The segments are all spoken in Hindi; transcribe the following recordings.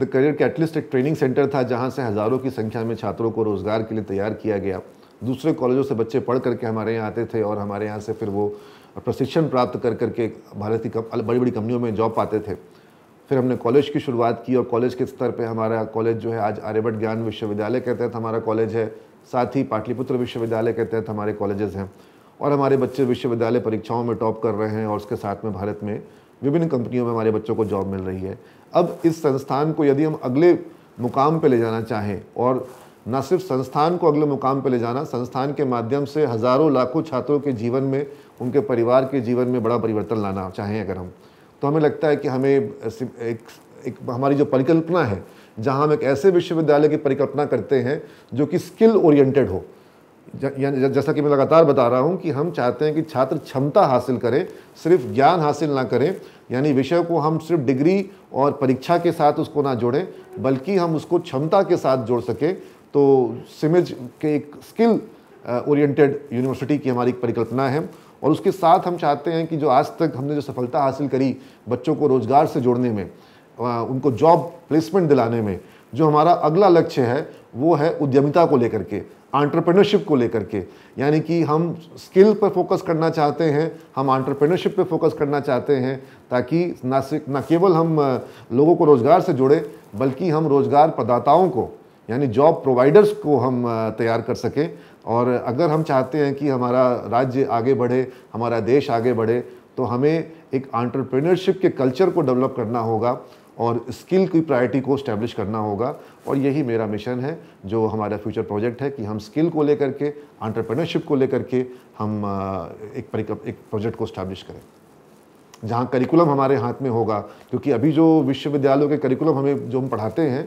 द करियर कैटलिस्ट एक ट्रेनिंग सेंटर था जहाँ से हज़ारों की संख्या में छात्रों को रोज़गार के लिए तैयार किया गया दूसरे कॉलेजों से बच्चे पढ़ करके हमारे यहाँ आते थे और हमारे यहाँ से फिर वो प्रशिक्षण प्राप्त कर करके भारत की बड़ी बड़ी कंपनियों में जॉब पाते थे फिर हमने कॉलेज की शुरुआत की और कॉलेज के स्तर पे हमारा कॉलेज जो है आज आर्यभट ज्ञान विश्वविद्यालय के तहत तो हमारा कॉलेज है साथ ही पाटलिपुत्र विश्वविद्यालय के तहत तो हमारे कॉलेजेस हैं और हमारे बच्चे विश्वविद्यालय परीक्षाओं में टॉप कर रहे हैं और उसके साथ में भारत में विभिन्न कंपनियों में हमारे बच्चों को जॉब मिल रही है अब इस संस्थान को यदि हम अगले मुकाम पर ले जाना चाहें और न सिर्फ संस्थान को अगले मुकाम पर ले जाना संस्थान के माध्यम से हज़ारों लाखों छात्रों के जीवन में उनके परिवार के जीवन में बड़ा परिवर्तन लाना चाहें अगर हम तो हमें लगता है कि हमें एक, एक हमारी जो परिकल्पना है जहां हम एक ऐसे विश्वविद्यालय की परिकल्पना करते हैं जो कि स्किल ओरिएंटेड हो जैसा कि मैं लगातार बता रहा हूँ कि हम चाहते हैं कि छात्र क्षमता हासिल करें सिर्फ ज्ञान हासिल ना करें यानी विषय को हम सिर्फ डिग्री और परीक्षा के साथ उसको ना जोड़ें बल्कि हम उसको क्षमता के साथ जोड़ सकें तो सिमिज के एक स्किल ओरिएंटेड यूनिवर्सिटी की हमारी परिकल्पना है और उसके साथ हम चाहते हैं कि जो आज तक हमने जो सफलता हासिल करी बच्चों को रोज़गार से जोड़ने में उनको जॉब प्लेसमेंट दिलाने में जो हमारा अगला लक्ष्य है वो है उद्यमिता को लेकर के आंट्रप्रनरशिप को लेकर के यानी कि हम स्किल पर फोकस करना चाहते हैं हम आंट्रप्रेनरशिप पर फोकस करना चाहते हैं ताकि ना न केवल हम लोगों को रोज़गार से जोड़े बल्कि हम रोज़गार प्रदाताओं को यानी जॉब प्रोवाइडर्स को हम तैयार कर सकें और अगर हम चाहते हैं कि हमारा राज्य आगे बढ़े हमारा देश आगे बढ़े तो हमें एक आंट्रप्रनरशिप के कल्चर को डेवलप करना होगा और स्किल की प्रायोरिटी को स्टैब्लिश करना होगा और यही मेरा मिशन है जो हमारा फ्यूचर प्रोजेक्ट है कि हम स्किल को लेकर के एंटरप्रेन्योरशिप को लेकर के हम एक एक प्रोजेक्ट को स्टैब्लिश करें जहाँ करिकुलम हमारे हाथ में होगा क्योंकि अभी जो विश्वविद्यालयों के करिकुलम हमें जो हम पढ़ाते हैं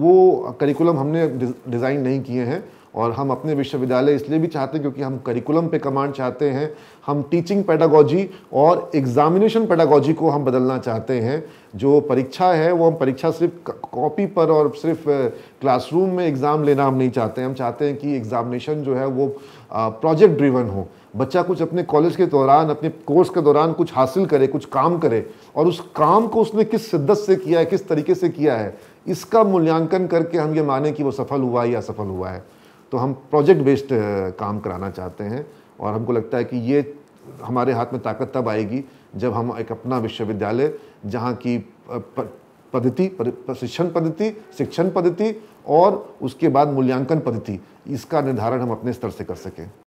वो करिकुलम हमने डिज़ाइन नहीं किए हैं और हम अपने विश्वविद्यालय इसलिए भी चाहते हैं क्योंकि हम करिकुलम पे कमांड चाहते हैं हम टीचिंग पैडागॉजी और एग्जामिनेशन पैडागॉजी को हम बदलना चाहते हैं जो परीक्षा है वो हम परीक्षा सिर्फ कॉपी पर और सिर्फ क्लासरूम में एग्ज़ाम लेना हम नहीं चाहते हम चाहते हैं कि एग्ज़ामिनेशन जो है वो प्रोजेक्ट ड्रिवन हो बच्चा कुछ अपने कॉलेज के दौरान अपने कोर्स के दौरान कुछ हासिल करे कुछ काम करे और उस काम को उसने किस शिद्दत से किया है किस तरीके से किया है इसका मूल्यांकन करके हम ये माने कि वो सफल हुआ या असफल हुआ है तो हम प्रोजेक्ट बेस्ड काम कराना चाहते हैं और हमको लगता है कि ये हमारे हाथ में ताकत तब आएगी जब हम एक अपना विश्वविद्यालय जहाँ की पद्धति प्रशिक्षण पद्धति शिक्षण पद्धति और उसके बाद मूल्यांकन पद्धति इसका निर्धारण हम अपने स्तर से कर सकें